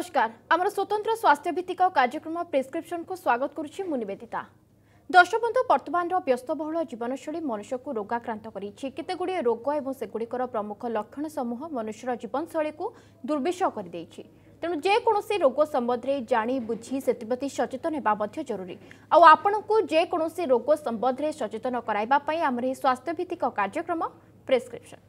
নমস্কার আমার স্বতন্ত্র স্বাস্থ্যভিত্তিক কার্যক্রম প্রেসক্রিপশনকু স্বাগত করুছি মু নিবেদিতা দর্শক বন্ধু বর্তমানর ব্যস্তবহুল জীবনশৈলী মনুষ্যকু রোগাক্রান্ত করেছে কেতগুড়ি রোগ এবং সেগুড়ির প্রমুখ লক্ষণ সমূহ মনুষ্যর জীবনশৈলীকে দুর্বিষ করে দিয়েছে তেমন যেকোন রোগ সম্বন্ধে জাঁ বুঝি সেপ্রতি সচেতন হওয়া জরুরি আপনার যেকোন রোগ সম্বন্ধে সচেতন করাইবা আমার এই স্বাস্থ্যভিত্তিক কার্যক্রম প্রেসক্রিপশন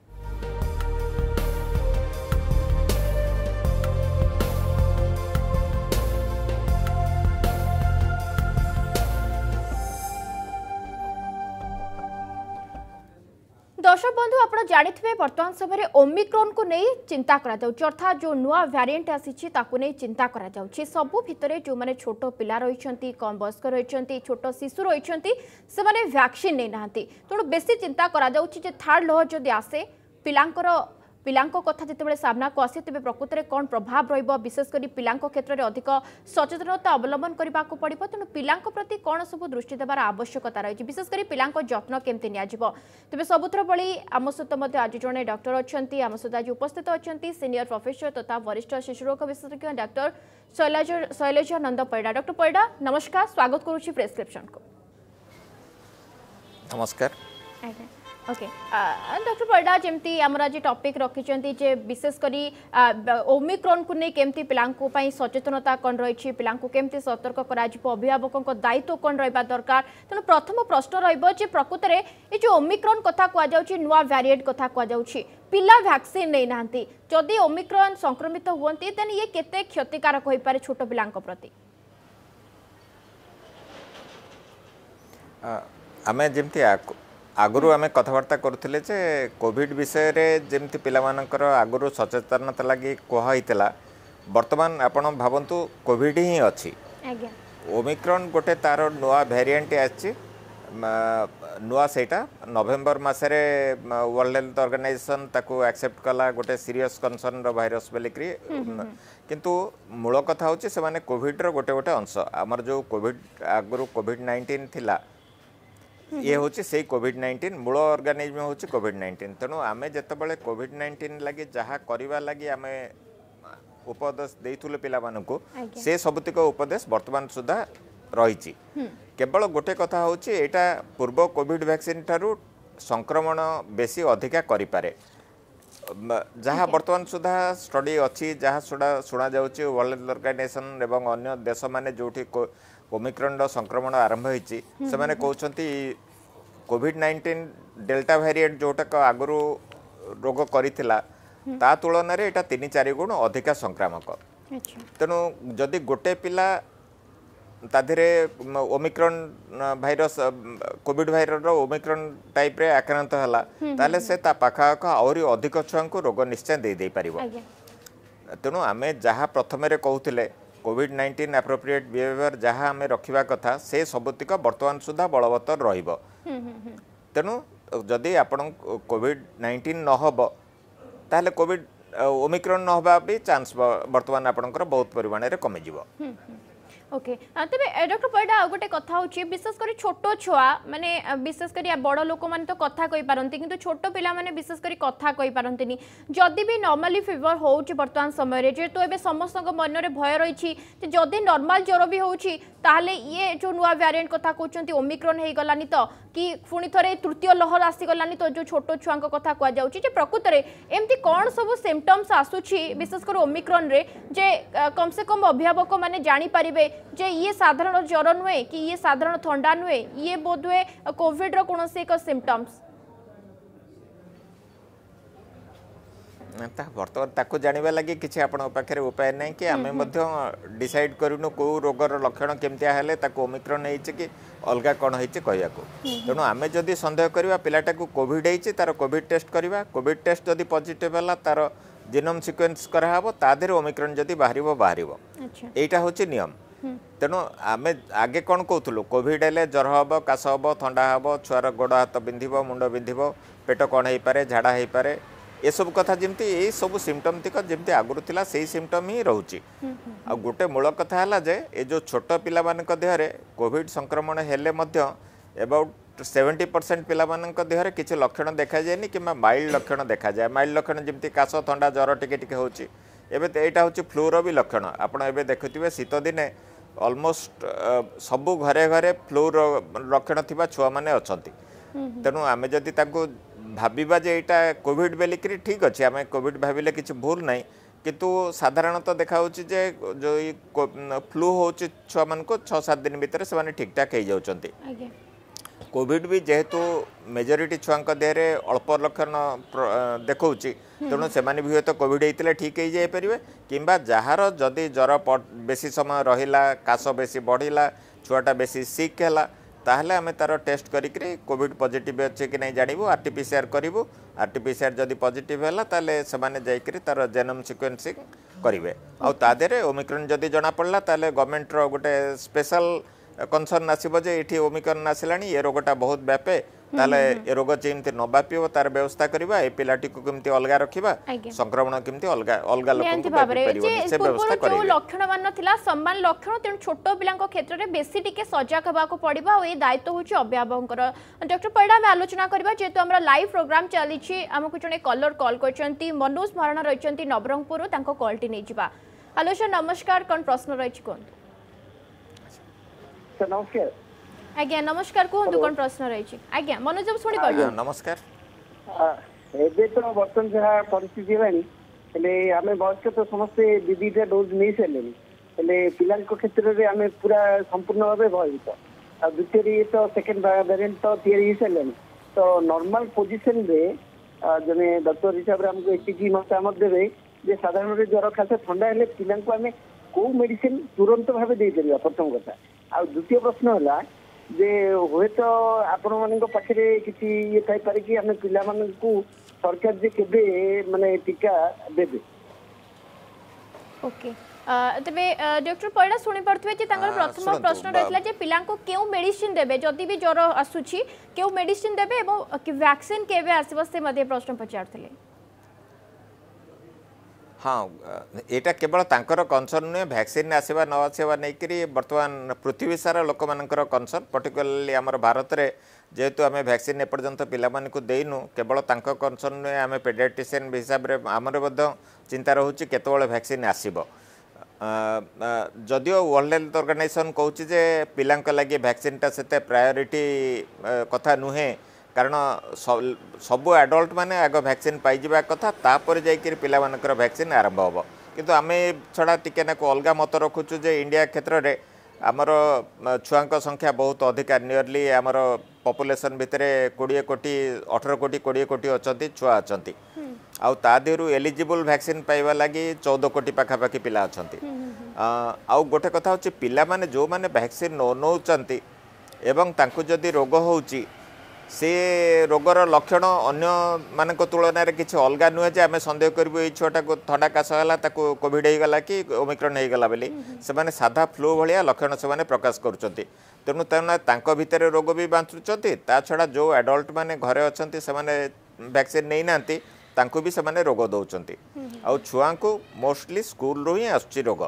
দর্শক বন্ধু আপনার জাঁথিবে বর্তমান সময় ওমিক্রোন কু নেই চিন্তা করা যাচ্ছে অর্থাৎ যে নয় ভ্যারিয়েন্ট আসিছে তাকে নিয়ে চিন্তা করা যাচ্ছে সবু ভিতরে যে ছোট পিলা রয়েছেন কম বয়স্ক রয়েছেন ছোট শিশু রয়েছেন সে ভ্যাকসিন নেই না তেমন বেশি চিন্তা করা যাচ্ছে যে থার্ড লহ যদি আসে পিলাঙ্কর ପିଲାଙ୍କ କଥା ଯେତେବେଳେ ସାମ୍ନାକୁ ଆସେ ତେବେ ପ୍ରକୃତରେ କ'ଣ ପ୍ରଭାବ ରହିବ ବିଶେଷ କରି ପିଲାଙ୍କ କ୍ଷେତ୍ରରେ ଅଧିକ ସଚେତନତା ଅବଲମ୍ବନ କରିବାକୁ ପଡ଼ିବ ତେଣୁ ପିଲାଙ୍କ ପ୍ରତି କ'ଣ ସବୁ ଦୃଷ୍ଟି ଦେବାର ଆବଶ୍ୟକତା ରହିଛି ବିଶେଷ କରି ପିଲାଙ୍କ ଯତ୍ନ କେମିତି ନିଆଯିବ ତେବେ ସବୁଥର ଭଳି ଆମ ସହିତ ମଧ୍ୟ ଆଜି ଜଣେ ଡକ୍ଟର ଅଛନ୍ତି ଆମ ସହିତ ଆଜି ଉପସ୍ଥିତ ଅଛନ୍ତି ସିନିୟର ପ୍ରଫେସର ତଥା ବରିଷ୍ଠ ଶିଶୁରୋଗ ବିଶେଷଜ୍ଞ ଡାକ୍ତର ଶୈଳଜ ଶୈଳଜା ନନ୍ଦ ପରିଡ଼ା ଡକ୍ଟର ପରିଡ଼ା ନମସ୍କାର ସ୍ୱାଗତ କରୁଛି ପ୍ରେସକ୍ରିପ୍ସନକୁ ନମସ୍କାର ଆଜ୍ଞା ओके डॉक्टर परिडाज एमती आमर आज टपिक रखिंट विशेषकर ओमिक्रन को नहीं केमती पिला सचेतनता कौन रही पिला सतर्क कर दायित्व कौन रहा दरकार तेणु प्रथम प्रश्न रे प्रकृत में ये ओमिक्रन कथा कहुच्छे भारिएट कथा कहुच्छे पिला भैक्सीन नहीं ना ओमिक्रन संक्रमित हमें देन ये केते क्षतिकारक हो पाए छोट पिला प्रति आम जमी ଆଗରୁ ଆମେ କଥାବାର୍ତ୍ତା କରୁଥିଲେ ଯେ କୋଭିଡ଼ ବିଷୟରେ ଯେମିତି ପିଲାମାନଙ୍କର ଆଗରୁ ସଚେତନତା ଲାଗି କୁହା ହେଇଥିଲା ବର୍ତ୍ତମାନ ଆପଣ ଭାବନ୍ତୁ କୋଭିଡ଼ ହିଁ ଅଛି ଓମିକ୍ରନ୍ ଗୋଟେ ତା'ର ନୂଆ ଭେରିଏଣ୍ଟ ଆସିଛି ନୂଆ ସେଇଟା ନଭେମ୍ବର ମାସରେ ୱାର୍ଲଡ ହେଲ୍ଥ ଅର୍ଗାନାଇଜେସନ୍ ତାକୁ ଆକ୍ସେପ୍ଟ କଲା ଗୋଟେ ସିରିୟସ୍ କନସର୍ନର ଭାଇରସ୍ ବୋଲିକିରି କିନ୍ତୁ ମୂଳ କଥା ହେଉଛି ସେମାନେ କୋଭିଡ଼ର ଗୋଟେ ଗୋଟେ ଅଂଶ ଆମର ଯେଉଁ କୋଭିଡ଼ ଆଗରୁ କୋଭିଡ଼ ନାଇଣ୍ଟିନ୍ ଥିଲା ଇଏ ହେଉଛି ସେଇ କୋଭିଡ୍ ନାଇଣ୍ଟିନ୍ ମୂଳ ଅର୍ଗାନିଜମ୍ ହେଉଛି କୋଭିଡ୍ ନାଇଣ୍ଟିନ୍ ତେଣୁ ଆମେ ଯେତେବେଳେ କୋଭିଡ୍ ନାଇଣ୍ଟିନ୍ ଲାଗି ଯାହା କରିବା ଲାଗି ଆମେ ଉପଦେଶ ଦେଇଥିଲୁ ପିଲାମାନଙ୍କୁ ସେ ସବୁତିକ ଉପଦେଶ ବର୍ତ୍ତମାନ ସୁଦ୍ଧା ରହିଛି କେବଳ ଗୋଟେ କଥା ହେଉଛି ଏଇଟା ପୂର୍ବ କୋଭିଡ୍ ଭ୍ୟାକ୍ସିନ୍ ଠାରୁ ସଂକ୍ରମଣ ବେଶୀ ଅଧିକା କରିପାରେ ଯାହା ବର୍ତ୍ତମାନ ସୁଦ୍ଧା ଷ୍ଟଡ଼ି ଅଛି ଯାହା ଶୁଣାଯାଉଛି ୱାର୍ଲଡ଼ ହେଲ୍ଥ ଅର୍ଗାନାଇଜେସନ୍ ଏବଂ ଅନ୍ୟ ଦେଶମାନେ ଯେଉଁଠି ଓମିକ୍ରନ୍ର ସଂକ୍ରମଣ ଆରମ୍ଭ ହୋଇଛି ସେମାନେ କହୁଛନ୍ତି କୋଭିଡ୍ ନାଇଣ୍ଟିନ୍ ଡେଲ୍ଟା ଭାରିଏଣ୍ଟ ଯେଉଁଟାକ ଆଗରୁ ରୋଗ କରିଥିଲା ତା ତୁଳନାରେ ଏଇଟା ତିନି ଚାରି ଗୁଣ ଅଧିକା ସଂକ୍ରାମକ ତେଣୁ ଯଦି ଗୋଟେ ପିଲା ତା ଦେହରେ ଓମିକ୍ରନ୍ ଭାଇରସ୍ କୋଭିଡ୍ ଭାଇରସ୍ର ଓମିକ୍ରନ୍ ଟାଇପ୍ରେ ଆକ୍ରାନ୍ତ ହେଲା ତାହେଲେ ସେ ତା ପାଖଆଖ ଆହୁରି ଅଧିକ ଛୁଆଙ୍କୁ ରୋଗ ନିଶ୍ଚୟ ଦେଇ ଦେଇପାରିବ ତେଣୁ ଆମେ ଯାହା ପ୍ରଥମରେ କହୁଥିଲେ କୋଭିଡ଼ ନାଇଣ୍ଟିନ୍ ଆପ୍ରୋପ୍ରିଏଟ୍ ବିହେଭିୟର୍ ଯାହା ଆମେ ରଖିବା କଥା ସେ ସବୁତିକ ବର୍ତ୍ତମାନ ସୁଦ୍ଧା ବଳବତ୍ତର ରହିବ ତେଣୁ ଯଦି ଆପଣଙ୍କୁ କୋଭିଡ଼ ନାଇଣ୍ଟିନ୍ ନ ହେବ ତାହେଲେ କୋଭିଡ଼ ଓମିକ୍ରନ୍ ନ ହେବା ବି ଚାନ୍ସ ବର୍ତ୍ତମାନ ଆପଣଙ୍କର ବହୁତ ପରିମାଣରେ କମିଯିବ ओके तेज डक्टर परिडा आउ गोटे कथा हो विशेषकर छोट छुआ मैंने विशेषकर बड़ लोक मैंने तो कथा कहीपारती कि छोट पे विशेषकर कथा कहीपारती जदि भी नर्माली फिवर हो बर्तमान समय जेहेतु तो समस्त मन में भय रही जदि नर्माल ज्वर भी होले ये जो नुआ भ्यारिएंट कथा कौन ओमिक्रोन हो गलानी तो कि पुणी थे तृतीय लहर आसीगलानी तो जो छोट छुआ कथा कहुचे प्रकृत एमती कौन सब सिमटम्स आसूरी विशेषकर ओमिक्रोन जे कम से कम अभिभावक मैंने जापर ଯେ ଇଏ ସାଧାରଣ ଜ୍ୱର ନୁହେଁ କି ଇଏ ସାଧାରଣ ଥଣ୍ଡା ନୁହେଁ ଇଏ ବୋଧହୁଏ କୋଭିଡ୍ର କୌଣସି ଏକ ସିମ୍ପଟମ୍ସ ବର୍ତ୍ତମାନ ତାକୁ ଜାଣିବା ଲାଗି କିଛି ଆପଣଙ୍କ ପାଖରେ ଉପାୟ ନାହିଁ କି ଆମେ ମଧ୍ୟ ଡିସାଇଡ୍ କରୁନୁ କେଉଁ ରୋଗର ଲକ୍ଷଣ କେମିତିଆ ହେଲେ ତାକୁ ଓମିକ୍ରନ୍ ହେଇଛି କି ଅଲଗା କ'ଣ ହେଇଛି କହିବାକୁ ତେଣୁ ଆମେ ଯଦି ସନ୍ଦେହ କରିବା ପିଲାଟାକୁ କୋଭିଡ଼ ହେଇଛି ତା'ର କୋଭିଡ଼ ଟେଷ୍ଟ କରିବା କୋଭିଡ଼ ଟେଷ୍ଟ ଯଦି ପଜିଟିଭ୍ ହେଲା ତା'ର ଜିନୋମ୍ ସିକ୍ୱେନ୍ସ କରାହେବ ତା ଦେହରେ ଓମିକ୍ରନ୍ ଯଦି ବାହାରିବ ବାହାରିବ ଏଇଟା ହେଉଛି ନିୟମ ତେଣୁ ଆମେ ଆଗେ କ'ଣ କହୁଥିଲୁ କୋଭିଡ଼ ହେଲେ ଜ୍ୱର ହେବ କାଶ ହେବ ଥଣ୍ଡା ହେବ ଛୁଆର ଗୋଡ଼ ହାତ ବିନ୍ଧିବ ମୁଣ୍ଡ ବିନ୍ଧିବ ପେଟ କ'ଣ ହେଇପାରେ ଝାଡ଼ା ହେଇପାରେ ଏସବୁ କଥା ଯେମିତି ଏଇସବୁ ସିମ୍ଟମ୍ ତିକ ଯେମିତି ଆଗରୁ ଥିଲା ସେଇ ସିମ୍ଟମ୍ ହିଁ ରହୁଛି ଆଉ ଗୋଟେ ମୂଳ କଥା ହେଲା ଯେ ଏ ଯେଉଁ ଛୋଟ ପିଲାମାନଙ୍କ ଦେହରେ କୋଭିଡ଼ ସଂକ୍ରମଣ ହେଲେ ମଧ୍ୟ ଏବାଉଟ୍ ସେଭେଣ୍ଟି ପରସେଣ୍ଟ ପିଲାମାନଙ୍କ ଦେହରେ କିଛି ଲକ୍ଷଣ ଦେଖାଯାଏନି କିମ୍ବା ମାଇଲ୍ଡ ଲକ୍ଷଣ ଦେଖାଯାଏ ମାଇଲ୍ଡ ଲକ୍ଷଣ ଯେମିତି କାଶ ଥଣ୍ଡା ଜ୍ୱର ଟିକେ ଟିକେ ହେଉଛି ଏବେ ଏଇଟା ହେଉଛି ଫ୍ଲୁର ବି ଲକ୍ଷଣ ଆପଣ ଏବେ ଦେଖୁଥିବେ ଶୀତ ଦିନେ ଅଲମୋଷ୍ଟ uh, ସବୁ ଘରେ ଘରେ ଫ୍ଲୁ ରକ୍ଷଣ ଥିବା ଛୁଆମାନେ ଅଛନ୍ତି ତେଣୁ ଆମେ ଯଦି ତାଙ୍କୁ ଭାବିବା ଯେ ଏଇଟା କୋଭିଡ଼ ବୋଲିକିରି ଠିକ୍ ଅଛି ଆମେ କୋଭିଡ଼ ଭାବିଲେ କିଛି ଭୁଲ ନାହିଁ କିନ୍ତୁ ସାଧାରଣତଃ ଦେଖାହେଉଛି ଯେ ଯେଉଁ ଫ୍ଲୁ ହେଉଛି ଛୁଆମାନଙ୍କୁ ଛଅ ସାତ ଦିନ ଭିତରେ ସେମାନେ ଠିକ୍ଠାକ୍ ହେଇଯାଉଛନ୍ତି କୋଭିଡ଼ ବି ଯେହେତୁ ମେଜରିଟି ଛୁଆଙ୍କ ଦେହରେ ଅଳ୍ପ ଲକ୍ଷଣ ଦେଖାଉଛି ତେଣୁ ସେମାନେ ବି ହୁଏତ କୋଭିଡ଼ ହେଇଥିଲେ ଠିକ୍ ହେଇଯାଇପାରିବେ କିମ୍ବା ଯାହାର ଯଦି ଜ୍ୱର ବେଶୀ ସମୟ ରହିଲା କାଶ ବେଶୀ ବଢ଼ିଲା ଛୁଆଟା ବେଶୀ ସିକ୍ ହେଲା ତାହେଲେ ଆମେ ତାର ଟେଷ୍ଟ କରିକିରି କୋଭିଡ଼ ପଜିଟିଭ୍ ଅଛି କି ନାହିଁ ଜାଣିବୁ ଆର୍ ଟି ପି ସି ଆର୍ କରିବୁ ଆର୍ ଟି ପି ସି ଆର୍ ଯଦି ପଜିଟିଭ୍ ହେଲା ତାହେଲେ ସେମାନେ ଯାଇକରି ତାର ଜେନମ୍ ସିକ୍ୱେନ୍ସିଂ କରିବେ ଆଉ ତା ଦେହରେ ଓମିକ୍ରନ୍ ଯଦି ଜଣାପଡ଼ିଲା ତାହେଲେ ଗଭର୍ଣ୍ଣମେଣ୍ଟର ଗୋଟେ ସ୍ପେଶାଲ কনসর্ন আসব যে এটি ওমিক্রন আসলে এ রোগটা বহুত ব্যাপে তাহলে এ রোগ যেমি ন ব্যাপিব তার ব্যবস্থা করা এই পিলাটি কেমতি অলগা রাখবা সংক্রমণ কেমতি অলগা অলগা লক্ষণ মান লা সমান লক্ষণ তেমন ছোট পিলা ক্ষেত্রে বেশি টিকি সজাগ হবাকু পড়িব আর এই দায়িত্ব হচ্ছে অভিভাবক ডক্টর পরিডা আমি আলোচনা করা যেহেতু আমরা লাইভ প্রোগ্রাম চালিছি আমাকে জন কলর কল করছেন মনোজ মহারণা রয়েছেন নবরঙ্গপুর তাঁর কলটি নিয়ে যা হ্যালো স্যার নমস্কার কন প্রশ্ন রয়েছে কোন নমস্কার নমস্কার আজ্ঞা নমস্কার কুহন্তু কোন প্রশ্ন রয়েছে আজ্ঞা মনোজ বাবু শুনি পারছো নমস্কার ଏବେ ତ ବର୍ତ୍ତମାନ ଯାହା ପରିସ୍ଥିତି ହେଲାଣି ହେଲେ ଆମେ ବୟସ୍କ ତ ସମସ୍ତେ ଦି ଦିଟା ଡୋଜ୍ ନେଇସାରିଲେଣି ହେଲେ ପିଲାଙ୍କ କ୍ଷେତ୍ରରେ ଆମେ ପୁରା ସମ୍ପୂର୍ଣ୍ଣ ଭାବେ ଭୟଭୀତ ଆଉ ଦ୍ୱିତୀୟରେ ଇଏ ତ ସେକେଣ୍ଡ ଭେରିଏଣ୍ଟ ତ ତିଆରି ହେଇସାରିଲାଣି ତ ନର୍ମାଲ ପୋଜିସନରେ ଜଣେ ଡକ୍ଟର ହିସାବରେ ଆମକୁ ଏତିକି ମତାମତ ଦେବେ ଯେ ସାଧାରଣରେ ଜ୍ୱର ଖାସ ଥଣ୍ଡା ହେଲେ ପିଲାଙ୍କୁ ଆମେ କୋଉ ମେଡିସିନ ତୁରନ୍ତ ଭାବେ ଦେଇପାରିବା ପ୍ରଥମ କଥା ଆଉ ଦ୍ୱିତୀୟ ପ୍ରଶ୍ନ ହେଲା ଯେ ହୁଏତ ଆପଣମାନଙ୍କ ପାଖରେ କିଛି ଇଏ ଥାଇପାରେ କି ଆମେ ପିଲାମାନଙ୍କୁ ସରକାର ଯେ କେବେ ମାନେ ଟୀକା ଦେବେ ଓକେ ତେବେ ଡକ୍ଟର ପରିଡ଼ା ଶୁଣିପାରୁଥିବେ ଯେ ତାଙ୍କର ପ୍ରଥମ ପ୍ରଶ୍ନ ରହିଥିଲା ଯେ ପିଲାଙ୍କୁ କେଉଁ ମେଡିସିନ ଦେବେ ଯଦି ବି ଜ୍ୱର ଆସୁଛି କେଉଁ ମେଡିସିନ ଦେବେ ଏବଂ ଭ୍ୟାକ୍ସିନ୍ କେବେ ଆସିବ ସେ ମଧ୍ୟ ପ୍ରଶ୍ନ ପଚାରୁଥିଲେ ହଁ ଏଇଟା କେବଳ ତାଙ୍କର କନସର୍ନ ନୁହେଁ ଭ୍ୟାକ୍ସିନ୍ ଆସିବା ନ ଆସିବା ନେଇକରି ବର୍ତ୍ତମାନ ପୃଥିବୀ ସାରା ଲୋକମାନଙ୍କର କନସର୍ନ ପର୍ଟିକୁଲାରଲି ଆମର ଭାରତରେ ଯେହେତୁ ଆମେ ଭ୍ୟାକ୍ସିନ୍ ଏପର୍ଯ୍ୟନ୍ତ ପିଲାମାନଙ୍କୁ ଦେଇନୁ କେବଳ ତାଙ୍କ କନସର୍ନ ନୁହେଁ ଆମେ ପେଡାଟ୍ରିସିଆନ୍ ହିସାବରେ ଆମର ମଧ୍ୟ ଚିନ୍ତା ରହୁଛି କେତେବେଳେ ଭ୍ୟାକ୍ସିନ୍ ଆସିବ ଯଦିଓ ୱାର୍ଲଡ ହେଲ୍ଥ ଅର୍ଗାନାଇଜେସନ୍ କହୁଛି ଯେ ପିଲାଙ୍କ ଲାଗି ଭ୍ୟାକ୍ସିନ୍ଟା ସେତେ ପ୍ରାୟୋରିଟି କଥା ନୁହେଁ କାରଣ ସବୁ ଆଡ଼ଲ୍ଟ ମାନେ ଆଗ ଭ୍ୟାକ୍ସିନ୍ ପାଇଯିବା କଥା ତାପରେ ଯାଇକିରି ପିଲାମାନଙ୍କର ଭ୍ୟାକ୍ସିନ୍ ଆରମ୍ଭ ହେବ କିନ୍ତୁ ଆମେ ଛଡ଼ା ଟିକେ ନାକୁ ଅଲଗା ମତ ରଖୁଛୁ ଯେ ଇଣ୍ଡିଆ କ୍ଷେତ୍ରରେ ଆମର ଛୁଆଙ୍କ ସଂଖ୍ୟା ବହୁତ ଅଧିକା ନିୟରଲି ଆମର ପପୁଲେସନ୍ ଭିତରେ କୋଡ଼ିଏ କୋଟି ଅଠର କୋଟି କୋଡ଼ିଏ କୋଟି ଅଛନ୍ତି ଛୁଆ ଅଛନ୍ତି ଆଉ ତା ଦେହରୁ ଏଲିଜିବୁଲ୍ ଭ୍ୟାକ୍ସିନ୍ ପାଇବା ଲାଗି ଚଉଦ କୋଟି ପାଖାପାଖି ପିଲା ଅଛନ୍ତି ଆଉ ଗୋଟେ କଥା ହେଉଛି ପିଲାମାନେ ଯେଉଁମାନେ ଭ୍ୟାକ୍ସିନ୍ ନ ନେଉଛନ୍ତି ଏବଂ ତାଙ୍କୁ ଯଦି ରୋଗ ହେଉଛି ସେ ରୋଗର ଲକ୍ଷଣ ଅନ୍ୟମାନଙ୍କ ତୁଳନାରେ କିଛି ଅଲଗା ନୁହେଁ ଯେ ଆମେ ସନ୍ଦେହ କରିବୁ ଏଇ ଛୁଆଟାକୁ ଥଣ୍ଡା କାଶ ହେଲା ତାକୁ କୋଭିଡ଼ ହେଇଗଲା କି ଓମିକ୍ରନ୍ ହେଇଗଲା ବୋଲି ସେମାନେ ସାଧା ଫ୍ଲୁ ଭଳିଆ ଲକ୍ଷଣ ସେମାନେ ପ୍ରକାଶ କରୁଛନ୍ତି ତେଣୁ ତେଣୁ ତାଙ୍କ ଭିତରେ ରୋଗ ବି ବାଞ୍ଚୁଛନ୍ତି ତା ଛଡ଼ା ଯେଉଁ ଆଡ଼ଲ୍ଟମାନେ ଘରେ ଅଛନ୍ତି ସେମାନେ ଭ୍ୟାକ୍ସିନ୍ ନେଇନାହାନ୍ତି ତାଙ୍କୁ ବି ସେମାନେ ରୋଗ ଦେଉଛନ୍ତି ଆଉ ଛୁଆଙ୍କୁ ମୋଷ୍ଟଲି ସ୍କୁଲରୁ ହିଁ ଆସୁଛି ରୋଗ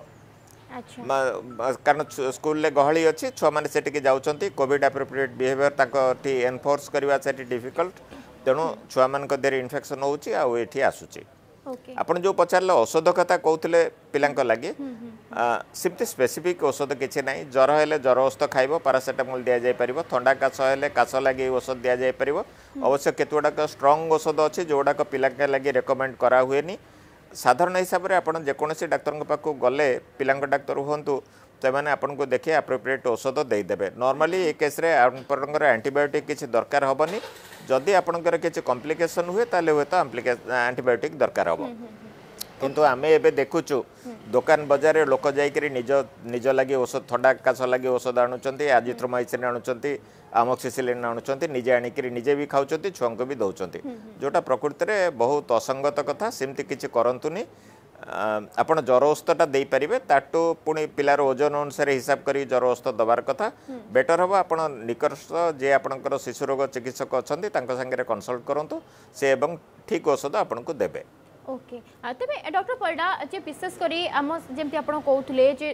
କାରଣ ସ୍କୁଲରେ ଗହଳି ଅଛି ଛୁଆମାନେ ସେଠିକି ଯାଉଛନ୍ତି କୋଭିଡ଼ ଆପ୍ରୋପ୍ରିଏଟ୍ ବିହେଭିଅର୍ ତାଙ୍କଠି ଏନ୍ଫୋର୍ସ କରିବା ସେଠି ଡିଫିକଲ୍ଟ ତେଣୁ ଛୁଆମାନଙ୍କ ଦେହରେ ଇନଫେକ୍ସନ୍ ହେଉଛି ଆଉ ଏଠି ଆସୁଛି ଆପଣ ଯେଉଁ ପଚାରିଲେ ଔଷଧ କଥା କହୁଥିଲେ ପିଲାଙ୍କ ଲାଗି ସେମିତି ସ୍ପେସିଫିକ୍ ଔଷଧ କିଛି ନାହିଁ ଜ୍ୱର ହେଲେ ଜ୍ୱର ଔଷଧ ଖାଇବ ପାରାସେଟାମଲ୍ ଦିଆଯାଇପାରିବ ଥଣ୍ଡା କାଶ ହେଲେ କାଶ ଲାଗି ଔଷଧ ଦିଆଯାଇପାରିବ ଅବଶ୍ୟ କେତେଗୁଡ଼ାକ ଷ୍ଟ୍ରଙ୍ଗ ଔଷଧ ଅଛି ଯେଉଁଗୁଡ଼ାକ ପିଲାଙ୍କ ଲାଗି ରେକମେଣ୍ଡ କରାହୁଏନି ସାଧାରଣ ହିସାବରେ ଆପଣ ଯେକୌଣସି ଡାକ୍ତରଙ୍କ ପାଖକୁ ଗଲେ ପିଲାଙ୍କ ଡାକ୍ତର ହୁଅନ୍ତୁ ସେମାନେ ଆପଣଙ୍କୁ ଦେଖି ଆପ୍ରୋପ୍ରିଏଟ୍ ଔଷଧ ଦେଇଦେବେ ନର୍ମାଲି ଏ କେସ୍ରେ ଆପଣଙ୍କର ଆଣ୍ଟିବାୟୋଟିକ୍ କିଛି ଦରକାର ହେବନି ଯଦି ଆପଣଙ୍କର କିଛି କମ୍ପ୍ଲିକେସନ୍ ହୁଏ ତାହେଲେ ହୁଏତ ଆଣ୍ଟିବାୟୋଟିକ୍ ଦରକାର ହେବ କିନ୍ତୁ ଆମେ ଏବେ ଦେଖୁଛୁ ଦୋକାନ ବଜାରରେ ଲୋକ ଯାଇକରି ନିଜ ନିଜ ଲାଗି ଔଷଧ ଥଣ୍ଡା କାଶ ଲାଗି ଔଷଧ ଆଣୁଛନ୍ତି ଆଜିଥ୍ରୋମାଇସିନ୍ ଆଣୁଛନ୍ତି ଆମକ୍ସିସିଲିନ୍ ଆଣୁଛନ୍ତି ନିଜେ ଆଣିକରି ନିଜେ ବି ଖାଉଛନ୍ତି ଛୁଆଙ୍କୁ ବି ଦେଉଛନ୍ତି ଯେଉଁଟା ପ୍ରକୃତିରେ ବହୁତ ଅସଙ୍ଗତ କଥା ସେମିତି କିଛି କରନ୍ତୁନି ଆପଣ ଜ୍ୱର ଔଷଧଟା ଦେଇପାରିବେ ତାଠୁ ପୁଣି ପିଲାର ଓଜନ ଅନୁସାରେ ହିସାବ କରିକି ଜ୍ୱର ଔଷଧ ଦେବାର କଥା ବେଟର୍ ହେବ ଆପଣ ନିକଟସ୍ଥ ଯିଏ ଆପଣଙ୍କର ଶିଶୁ ରୋଗ ଚିକିତ୍ସକ ଅଛନ୍ତି ତାଙ୍କ ସାଙ୍ଗରେ କନସଲ୍ଟ କରନ୍ତୁ ସେ ଏବଂ ଠିକ୍ ଔଷଧ ଆପଣଙ୍କୁ ଦେବେ ওকে তবে ডক্টর ପରିଡ଼ା যে বিশেষ করে আমার যেমন আপনার কৌলে যে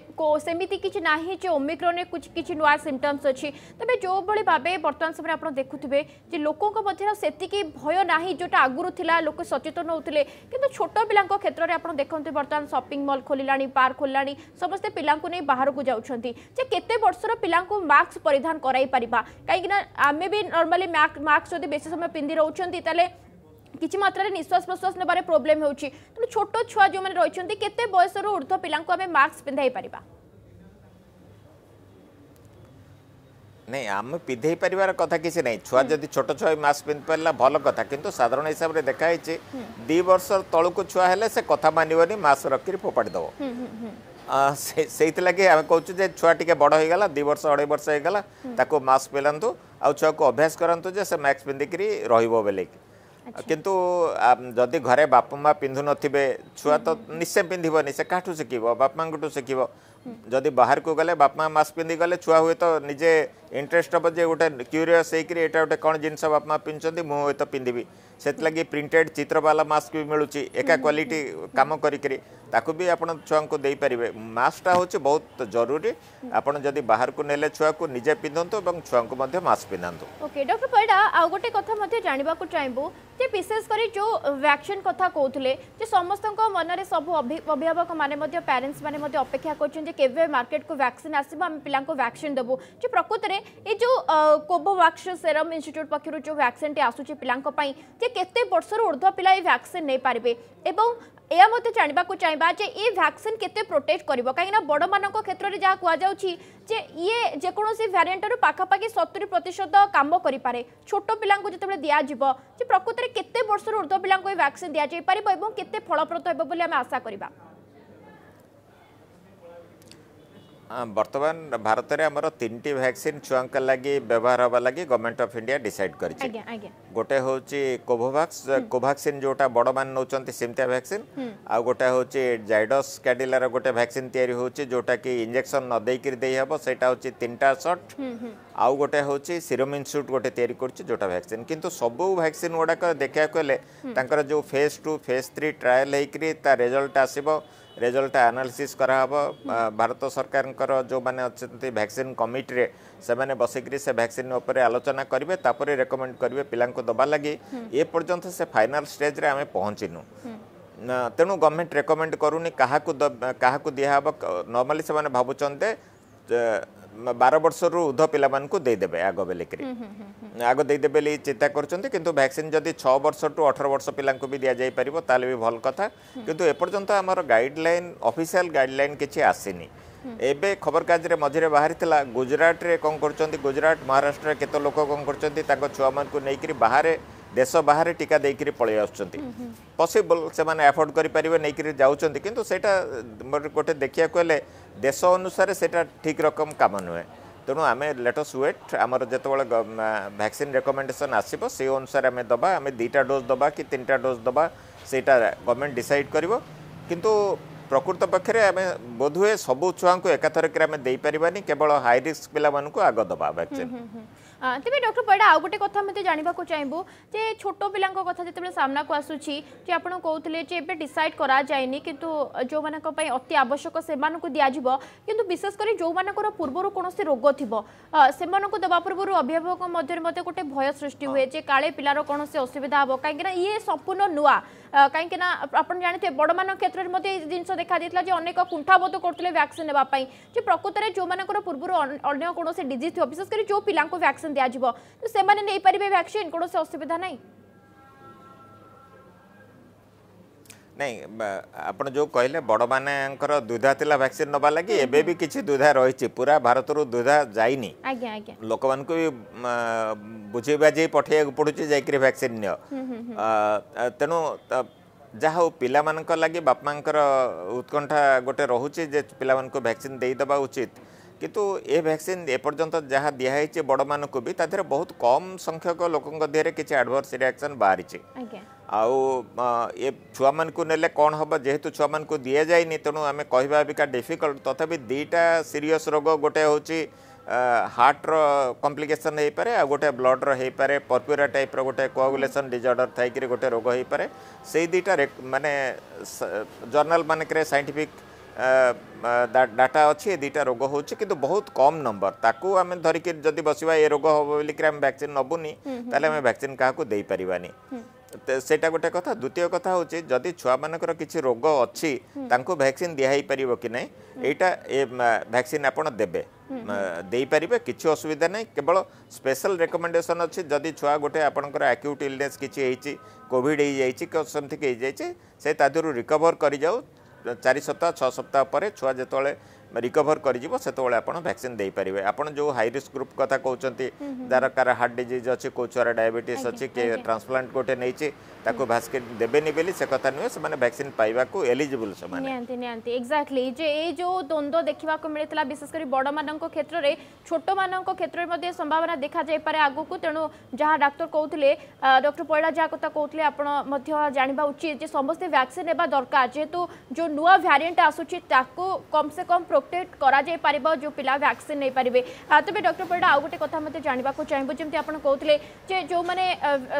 সেমিতি কিছু না যে ওমিক্রনের কিছু নয় সিমটমস অছি তবে যেভাবে ভাবে বর্তমান সময় আপনার দেখুবে যে লোক মধ্যে সেতিকি ভয় না যেটা আগুর লা লোক সচেতন হোলে কিন্তু ছোট পিলা ক্ষেত্রে আপনার দেখুন বর্তমান সপিং মল খোলা পার্ক খোলা সমস্তে পিলা নিয়ে বাহারক যাচ্ছেন যে কেতে বর্ষর পিলা মাস্ক পরিধান করাই পারা কিনা আমি বি নর্মালি মাস্ক যদি বেশি সময় পিধি রোচান তাহলে কিছু মাত্রায় নিঃশ্বাস প্রশ্বাস নেবার প্রোবলেম হচ্ছে তেমন ছোট ছুয়া যে রয়েছেন কেতে বয়সর ঊর্ধ্ব পিলা আমি মাস্ক পিধাই পারা ନାଇଁ ଆମେ ପିନ୍ଧେଇ ପାରିବାର କଥା କିଛି ନାହିଁ ଛୁଆ ଯଦି ଛୋଟ ଛୁଆ ମାସ୍କ ପିନ୍ଧି ପାରିଲା ଭଲ କଥା କିନ୍ତୁ ସାଧାରଣ ହିସାବରେ ଦେଖାହେଇଛି ଦୁଇ ବର୍ଷ ତଳକୁ ଛୁଆ ହେଲେ ସେ କଥା ମାନିବନି ମାସ୍କ ରଖିକି ଫୋପାଡ଼ି ଦେବ ସେଇଥିଲାଗି ଆମେ କହୁଛୁ ଯେ ଛୁଆ ଟିକେ ବଡ଼ ହେଇଗଲା ଦୁଇ ବର୍ଷ ଅଢ଼େଇ ବର୍ଷ ହେଇଗଲା ତାକୁ ମାସ୍କ ପିନ୍ଧନ୍ତୁ ଆଉ ଛୁଆକୁ ଅଭ୍ୟାସ କରନ୍ତୁ ଯେ ସେ ମାସ୍କ ପିନ୍ଧିକିରି ରହିବ ବୋଲିକି କିନ୍ତୁ ଯଦି ଘରେ ବାପା ମା' ପିନ୍ଧୁନଥିବେ ଛୁଆ ତ ନିଶ୍ଚୟ ପିନ୍ଧିବନି ସେ କାଠୁ ଶିଖିବ ବାପାଙ୍କଠୁ ଶିଖିବ ଯଦି ବାହାରକୁ ଗଲେ ବାପା ମା' ମାସ୍କ ପିନ୍ଧି ଗଲେ ଛୁଆ ହୁଏତ ନିଜେ ইন্টরেস্ট হব যে গোটে ক্ୟୁରିୟସ୍ ହେଇକରି ଏଇଟା ଗୋଟେ କ'ଣ ଜିନିଷ ବାପା ମା ପିନ୍ଧୁଛନ୍ତି ମୁଁ ହୁଏତ ପିନ୍ଧିବି ସେଥିଲାଗି ପ୍ରିଣ୍ଟେଡ୍ ଚିତ୍ରବାଲା ମାସ୍କ ବି ମିଳୁଛି ଏକା କ୍ୱାଲିଟି କାମ କରିକିରି ତାକୁ ବି ଆପଣ ଛୁଆଙ୍କୁ ଦେଇପାରିବେ ମାସ୍କଟା ହେଉଛି ବହୁତ ଜରୁରୀ ଆପଣ ଯଦି ବାହାରକୁ ନେଲେ ଛୁଆକୁ ନିଜେ ପିନ୍ଧନ୍ତୁ ଏବଂ ଛୁଆଙ୍କୁ ମଧ୍ୟ ମାସ୍କ ପିନ୍ଧାନ୍ତୁ ଓକେ ଡକ୍ଟର ପରିଡ଼ା ଆଉ ଗୋଟେ କଥା ମଧ୍ୟ ଜାଣିବାକୁ ଚାହିଁବୁ ଯେ ବିଶେଷ କରି ଯେଉଁ ଭ୍ୟାକ୍ସିନ୍ କଥା କହୁଥିଲେ ଯେ ସମସ୍ତଙ୍କ ମନରେ ସବୁ ଅଭିଭାବକ ମାନେ ମଧ୍ୟ ପ୍ୟାରେଣ୍ଟସ୍ ମାନେ ମଧ୍ୟ ଅପେକ୍ଷା କରୁଛନ୍ତି କେବେ ମାର୍କେଟକୁ ଭ୍ୟାକ୍ସିନ୍ ଆସିବ ଆମେ ପିଲାଙ୍କୁ ଭ୍ୟାକ୍ସିନ୍ ଦେବୁ ଯେ ପ୍ରକୃତରେ ଏ ଯେଉଁ କୋଭୋଭାକ୍ସ ସେରମ୍ ଇନଷ୍ଟିଚ୍ୟୁଟ୍ ପକ୍ଷରୁ ଯେଉଁ ଭ୍ୟାକ୍ସିନ୍ଟି ଆସୁଛି ପିଲାଙ୍କ ପାଇଁ ଯେ କେତେ ବର୍ଷରୁ ଉର୍ଦ୍ଧ୍ୱ ପିଲା ଏ ଭ୍ୟାକ୍ସିନ୍ ନେଇପାରିବେ ଏବଂ ଏହା ମଧ୍ୟ ଜାଣିବାକୁ ଚାହିଁବା ଯେ ଏ ଭ୍ୟାକ୍ସିନ୍ କେତେ ପ୍ରୋଟେକ୍ଟ କରିବ କାହିଁକିନା ବଡ଼ମାନଙ୍କ କ୍ଷେତ୍ରରେ ଯାହା କୁହାଯାଉଛି ଯେ ଇଏ ଯେକୌଣସି ଭ୍ୟାରିଏଣ୍ଟରୁ ପାଖାପାଖି ସତୁରି ପ୍ରତିଶତ କାମ କରିପାରେ ଛୋଟ ପିଲାଙ୍କୁ ଯେତେବେଳେ ଦିଆଯିବ ଯେ ପ୍ରକୃତରେ କେତେ ବର୍ଷରୁ ଉର୍ଦ୍ଧ୍ୱ ପିଲାଙ୍କୁ ଏ ଭ୍ୟାକ୍ସିନ୍ ଦିଆଯାଇପାରିବ ଏବଂ କେତେ ଫଳପ୍ରଦ ହେବ ବୋଲି ଆମେ ଆଶା କରିବା বর্তমান ভারতের আমার তিনটি ভ্যাকসিন ছুঁক লাগে ব্যবহার হওয়া লাগে গভর্নমেন্ট অফ ইন্ডিয়া ডিসাইড করেছে গোটে হচ্ছে কোভোভ্যাক্স কোভ্যাক্সিন যেটা বড় মানে নৌ সেমিয়া ভ্যাকসিন আউ গোটে হচ্ছে জাইডস ক্যাডিলার গোটে ভ্যাকসিন তৈরি হচ্ছে যেটা কি ইঞ্জেকশন দিয়ে হব সেটা হচ্ছে তিনটা সট আউ গোটে হচ্ছে সিরম ইনস্টিট্যুট গোটে তৈরি করছে যেটা ভ্যাকসিন কিন্তু সবু ভ্যাকসিন গুড়াক দেখা গেলে তাঁর যে phase two phase three trial হয়েকি তার রেজল্ট আসবে ରେଜଲ୍ଟ ଆନାଲିସିସ୍ କରାହେବ ଭାରତ ସରକାରଙ୍କର ଯେଉଁମାନେ ଅଛନ୍ତି ଭ୍ୟାକ୍ସିନ୍ କମିଟିରେ ସେମାନେ ବସିକରି ସେ ଭ୍ୟାକ୍ସିନ୍ ଉପରେ ଆଲୋଚନା କରିବେ ତାପରେ ରେକମେଣ୍ଡ କରିବେ ପିଲାଙ୍କୁ ଦେବା ଲାଗି ଏ ପର୍ଯ୍ୟନ୍ତ ସେ ଫାଇନାଲ୍ ଷ୍ଟେଜ୍ରେ ଆମେ ପହଞ୍ଚିନୁ ତେଣୁ ଗଭର୍ଣ୍ଣମେଣ୍ଟ ରେକମେଣ୍ଡ କରୁନି କାହାକୁ କାହାକୁ ଦିଆହେବ ନର୍ମାଲି ସେମାନେ ଭାବୁଛନ୍ତି ବାର ବର୍ଷରୁ ଉର୍ଦ୍ଧ ପିଲାମାନଙ୍କୁ ଦେଇଦେବେ ଆଗ ବେଲିକିରି ଆଗ ଦେଇଦେବେ ବୋଲି ଚିନ୍ତା କରୁଛନ୍ତି କିନ୍ତୁ ଭ୍ୟାକ୍ସିନ୍ ଯଦି ଛଅ ବର୍ଷଠୁ ଅଠର ବର୍ଷ ପିଲାଙ୍କୁ ବି ଦିଆଯାଇପାରିବ ତାହେଲେ ବି ଭଲ କଥା କିନ୍ତୁ ଏପର୍ଯ୍ୟନ୍ତ ଆମର ଗାଇଡ଼ଲାଇନ୍ ଅଫିସିଆଲ୍ ଗାଇଡ଼ଲାଇନ୍ କିଛି ଆସିନି ଏବେ ଖବରକାଗଜରେ ମଝିରେ ବାହାରିଥିଲା ଗୁଜରାଟରେ କ'ଣ କରୁଛନ୍ତି ଗୁଜରାଟ ମହାରାଷ୍ଟ୍ରରେ କେତେ ଲୋକ କ'ଣ କରୁଛନ୍ତି ତାଙ୍କ ଛୁଆମାନଙ୍କୁ ନେଇକରି ବାହାରେ দেশ বাহারে টিকা দিয়ে পলাই আসছেন পসিবল সে আফোর্ড করে পারে নেই যাচ্ছেন কিন্তু সেটা গোটে দেখা হলে দেশ অনুসারে সেটা ঠিক রকম কাম নুহে তেমন আমি লেটস ওয়েট আমার যেতবে ভ্যাকসিন রেকমেন্ডেসন আসব সেই অনুসারে আমি দেবা আমি দুইটা ডোজ দেবা কি তিনটা ডোজ দেবা সেইটা গভর্নমেন্ট ডিসাইড করব কিন্তু প্রকৃত পক্ষে আমি বোধহুয়ে সবু ছুঁ একাথরকে আমি দিয়ে পারি কেবল হাই রিস্ক পিলা আগ দেবা ভ্যাকসিন ତେବେ ଡକ୍ଟର ପରିଡ଼ା ଆଉ ଗୋଟେ କଥା ମୋତେ ଜାଣିବାକୁ ଚାହିଁବୁ ଯେ ଛୋଟ ପିଲାଙ୍କ କଥା ଯେତେବେଳେ ସାମ୍ନାକୁ ଆସୁଛି ଯେ ଆପଣ କହୁଥିଲେ ଯେ ଏବେ ଡିସାଇଡ୍ କରାଯାଇନି କିନ୍ତୁ ଯେଉଁମାନଙ୍କ ପାଇଁ ଅତି ଆବଶ୍ୟକ ସେମାନଙ୍କୁ ଦିଆଯିବ କିନ୍ତୁ ବିଶେଷ କରି ଯେଉଁମାନଙ୍କର ପୂର୍ବରୁ କୌଣସି ରୋଗ ଥିବ ସେମାନଙ୍କୁ ଦେବା ପୂର୍ବରୁ ଅଭିଭାବକ ମଧ୍ୟରେ ମଧ୍ୟ ଗୋଟେ ଭୟ ସୃଷ୍ଟି ହୁଏ ଯେ କାଳେ ପିଲାର କୌଣସି ଅସୁବିଧା ହେବ କାହିଁକିନା ଇଏ ସମ୍ପୂର୍ଣ୍ଣ ନୂଆ কাইকি না আপনার জাঁথে বড় মান ক্ষেত্রে মধ্যে এই জিনিস দেখা যাই যে অনেক কুণ্ঠাবোধ করলে ভ্যাকসিন নেওয়া যে প্রকৃতরে যার পূর্ব অন্য কোণী ডিজিজ থাকে বিশেষ করে যে পিলা ভ্যাকসিন দিয়া যাব তো সে নেই পারে ভ্যাকসিন কোণী অসুবিধা নাই ନାଇଁ ଆପଣ ଯେଉଁ କହିଲେ ବଡ଼ମାନଙ୍କର ଦୁଧା ଥିଲା ଭ୍ୟାକ୍ସିନ୍ ନେବା ଲାଗି ଏବେ ବି କିଛି ଦୁଧା ରହିଛି ପୁରା ଭାରତରୁ ଦୁଧା ଯାଇନି ଲୋକମାନଙ୍କୁ ବି ବୁଝେଇ ବାଝେଇ ପଠେଇବାକୁ ପଡ଼ୁଛି ଯାଇକିରି ଭ୍ୟାକ୍ସିନ୍ ନିଅ ତେଣୁ ଯାହା ହଉ ପିଲାମାନଙ୍କ ଲାଗି ବାପାଙ୍କର ଉତ୍କଣ୍ଠା ଗୋଟେ ରହୁଛି ଯେ ପିଲାମାନଙ୍କୁ ଭ୍ୟାକ୍ସିନ୍ ଦେଇଦେବା ଉଚିତ କିନ୍ତୁ ଏ ଭ୍ୟାକ୍ସିନ୍ ଏପର୍ଯ୍ୟନ୍ତ ଯାହା ଦିଆହେଇଛି ବଡ଼ମାନଙ୍କୁ ବି ତା ଦେହରେ ବହୁତ କମ୍ ସଂଖ୍ୟକ ଲୋକଙ୍କ ଦେହରେ କିଛି ଆଡ଼ଭର୍ସ ରିଆକ୍ସନ୍ ବାହାରିଛି ଆଉ ଏ ଛୁଆମାନଙ୍କୁ ନେଲେ କ'ଣ ହେବ ଯେହେତୁ ଛୁଆମାନଙ୍କୁ ଦିଆଯାଇନି ତେଣୁ ଆମେ କହିବା ଅବିକା ଡିଫିକଲ୍ଟ ତଥାପି ଦୁଇଟା ସିରିୟସ୍ ରୋଗ ଗୋଟେ ହେଉଛି ହାର୍ଟର କମ୍ପ୍ଲିକେସନ୍ ହେଇପାରେ ଆଉ ଗୋଟେ ବ୍ଲଡ଼ର ହେଇପାରେ ପର୍ପୁରା ଟାଇପ୍ର ଗୋଟେ କୋଆଗୁଲେସନ୍ ଡିଜର୍ଡ଼ର ଥାଇକିରି ଗୋଟେ ରୋଗ ହେଇପାରେ ସେଇ ଦୁଇଟା ମାନେ ଜର୍ଣ୍ଣାଲ୍ ମାନଙ୍କରେ ସାଇଣ୍ଟିଫିକ୍ ଡାଟା ଅଛି ଏ ଦୁଇଟା ରୋଗ ହେଉଛି କିନ୍ତୁ ବହୁତ କମ୍ ନମ୍ବର ତାକୁ ଆମେ ଧରିକି ଯଦି ବସିବା ଏ ରୋଗ ହେବ ବୋଲିକିରି ଆମେ ଭ୍ୟାକ୍ସିନ୍ ନେବୁନି ତାହେଲେ ଆମେ ଭ୍ୟାକ୍ସିନ୍ କାହାକୁ ଦେଇପାରିବାନି ସେଇଟା ଗୋଟେ କଥା ଦ୍ୱିତୀୟ କଥା ହେଉଛି ଯଦି ଛୁଆମାନଙ୍କର କିଛି ରୋଗ ଅଛି ତାଙ୍କୁ ଭ୍ୟାକ୍ସିନ୍ ଦିଆହେଇପାରିବ କି ନାହିଁ ଏଇଟା ଏ ଭ୍ୟାକ୍ସିନ୍ ଆପଣ ଦେବେ ଦେଇପାରିବେ କିଛି ଅସୁବିଧା ନାହିଁ କେବଳ ସ୍ପେଶାଲ ରେକମେଣ୍ଡେସନ୍ ଅଛି ଯଦି ଛୁଆ ଗୋଟେ ଆପଣଙ୍କର ଆକ୍ୟୁଟ୍ ଇଲନେସ୍ କିଛି ହେଇଛି କୋଭିଡ଼ ହେଇଯାଇଛି କି ସେମିତିକି ହେଇଯାଇଛି ସେ ତା ଦେହରୁ ରିକଭର କରିଯାଉ ଚାରି ସପ୍ତାହ ଛଅ ସପ୍ତାହ ପରେ ଛୁଆ ଯେତେବେଳେ रिकवर करते भैक्सीन देपारे आप जो हाई रिस्क ग्रुप कथ कौन जार कह हार्ट डिजिज अच्छे कौ छुआर डायबेट अच्छी किए ट्रांसप्लांट गोटे नहीं भास्क देवेनि बोली से कथ नुह से भैक्सीन पाइबा एलिजिबल एक्जाक्टली जो द्वंद्व देखा मिलता विशेषकर बड़ मान क्षेत्र में छोट मान क्षेत्र में संभावना देखा जापे आग को तेणु जहाँ डाक्तर कहते डक्टर पैला जहाँ क्या कहते जाना उचित समस्ते भैक्सीन दरकार जेहेतु जो नुआ भारियंट आसूँ कम से कम ରୋଟେଟ୍ କରାଯାଇପାରିବ ଯେଉଁ ପିଲା ଭ୍ୟାକ୍ସିନ୍ ନେଇପାରିବେ ତେବେ ଡକ୍ଟର ପରିଡ଼ା ଆଉ ଗୋଟେ କଥା ମୋତେ ଜାଣିବାକୁ ଚାହିଁବୁ ଯେମିତି ଆପଣ କହୁଥିଲେ ଯେ ଯେଉଁମାନେ